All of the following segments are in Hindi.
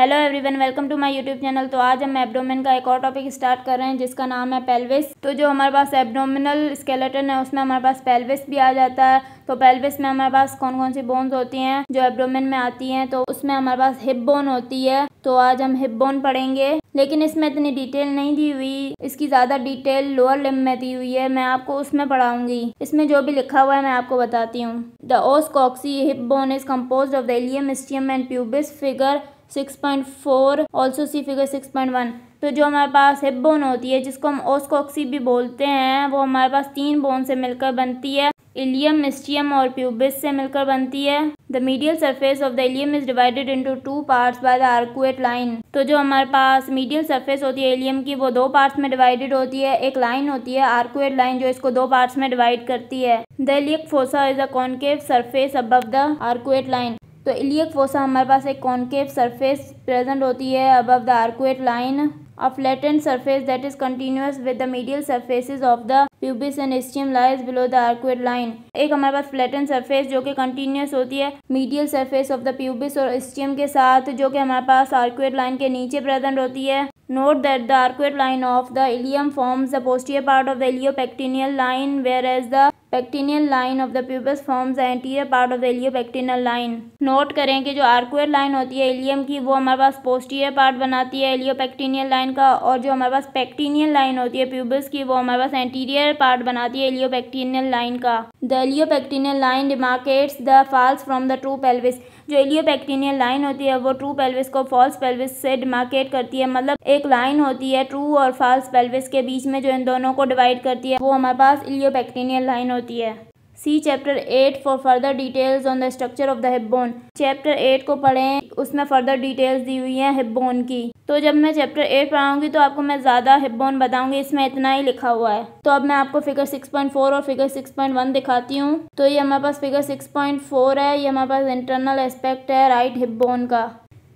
hello everyone welcome to my YouTube channel तो आज हम एब्डोमेन का एक और टॉपिक स्टार्ट कर रहे हैं जिसका नाम है पेल्विस तो जो हमारे पास एब्डोमिनल स्केलेटन है उसमें हमारे पास पेल्विस भी आ जाता है तो पेल्विस में हमारे पास कौन कौन सी बोन्स होती हैं जो एब्डोमेन में आती हैं तो उसमें हमारे पास हिप बोन होती है तो आज हम हिप बोन पढ़ेंगे लेकिन इसमें इतनी डिटेल नहीं दी हुई इसकी ज़्यादा डिटेल लोअर लिम में दी हुई है मैं आपको उसमें पढ़ाऊंगी इसमें जो भी लिखा हुआ है मैं आपको बताती हूँ the os coxae hip bone is compose of the ilium ischium and pubis figure six point four also see figure six point one तो जो हमारे पास हिप बोन होती है जिसको हम ओस्कोक्सी भी बोलते हैं वो हमारे पास तीन बोन से मिलकर बनती है इलियम मिस्टियम और प्यूबिस से मिलकर बनती है the medial surface of the ilium is divided into two parts by the arcuate line तो जो हमारे पास मीडियल सरफेस होती है इलियम की वो दो पार्ट्स में डिवाइडेड होती है एक लाइन होती है आर्कुएट लाइन जो इसको दो पार्ट्स में डिवाइड करती है the iliac fossa is a concave surface above the arcuate line तो इलियक फोसा हमारे पास एक कॉन्केव सरफेस प्रेजेंट होती है अब the arcuate line of latent surface that is continuous with the medial surfaces of the pubis and ischium lies below the arcuate line एक हमारे पास फ्लैटन सरफेस जो कि कंटिन्यूस होती है medial surface of the pubis और स्टीम के साथ जो कि हमारे पास आर्कुएट लाइन के नीचे प्रेजेंट होती है note that the arcuate line of the ilium forms the posterior part of the iliopectineal line whereas the pectineal line of the pubis forms anterior part of the pectineal line note करें कि जो आर्कुअर लाइन होती है एलियम की वो हमारे पास पोस्टीरियर पार्ट बनाती है एलियो पैक्टीनियल लाइन का और जो हमारे पास पैक्टीनियल लाइन होती है प्यूबस की वो हमारे पास एंटीरियर पार्ट बनाती है एलियो पैक्टीनियल लाइन का the iliopectineal line demarcates the false from the true pelvis जो एलियोपेक्टिनियल लाइन होती है वो ट्रू पेल्विस को फॉल्स पेल्विस से डिमार्केट करती है मतलब एक लाइन होती है ट्रू और फॉल्स पेल्विस के बीच में जो इन दोनों को डिवाइड करती है वो हमारे पास एलियोपेक्टिनियल लाइन होती है see chapter eight for further details on the structure of the bone chapter eight को पढ़ें उसमें फर्दर डिटेल्स दी हुई हैं हेब्बोन की तो जब मैं चैप्टर एट पढ़ाऊंगी तो आपको मैं ज़्यादा बोन बताऊंगी इसमें इतना ही लिखा हुआ है तो अब मैं आपको फिगर सिक्स पॉइंट फोर और फिगर सिक्स पॉइंट वन दिखाती हूँ तो ये हमारे पास फिगर सिक्स पॉइंट फोर है ये हमारे पास इंटरनल एस्पेक्ट है राइट बोन का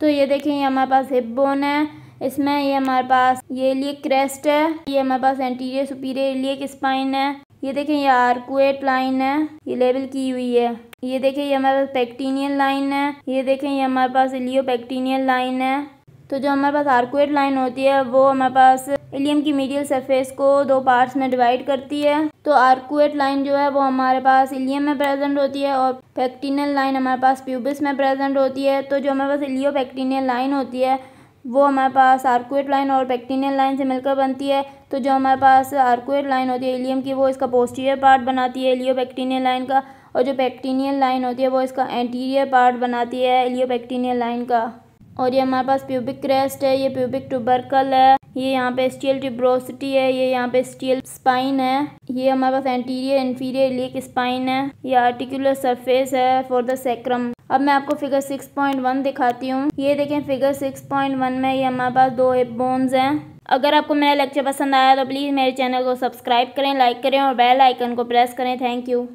तो ये देखें ये हमारे पास बोन है इसमें ये हमारे पास ये लिए क्रेस्ट है ये हमारे पास एंटीरियर सुपीरियर लिए स्पाइन है ये देखें ये आर्कुएट लाइन है ये लेबल की हुई है ये देखें ये हमारे पास पैक्टीनियल लाइन है ये देखें ये हमारे पास इलियो पैक्टीनियल लाइन है तो जो हमारे पास आर्कुएट लाइन होती है वो हमारे पास इलियम की मीडियल सरफेस को दो पार्ट्स में डिवाइड करती है तो आर्कुएट लाइन जो है वो हमारे पास इलियम में प्रेजेंट होती है और पैक्टीनियल लाइन हमारे पास प्यूबिस में प्रेजेंट होती है तो जो हमारे पास इलियो पैक्टीनियल लाइन होती है वो हमारे पास आर्कुएट लाइन और पेक्टिनियल लाइन से मिलकर बनती है तो जो हमारे पास आर्कुएट लाइन होती है एलियम की वो इसका पोस्टीरियर पार्ट बनाती है एलियो लाइन का और जो पैक्टीनियल लाइन होती है वो इसका एंटीरियर पार्ट बनाती है एलियो लाइन का और ये हमारे पास प्यूबिक क्रेस्ट है ये प्यूबिक टूबरकल है ये यहाँ पे स्टील ट्यूब्रोसिटी है ये यहाँ पे स्टील स्पाइन है ये हमारे पास एंटीरियर इन्फीरियर लीक स्पाइन है ये आर्टिकुलर सरफेस है फॉर द सेक्रम अब मैं आपको फिगर सिक्स पॉइंट वन दिखाती हूँ ये देखें फिगर सिक्स पॉइंट वन में ये हमारे पास दो हिप बोन्स हैं अगर आपको मेरा लेक्चर पसंद आया तो प्लीज़ मेरे चैनल को सब्सक्राइब करें लाइक करें और बेल आइकन को प्रेस करें थैंक यू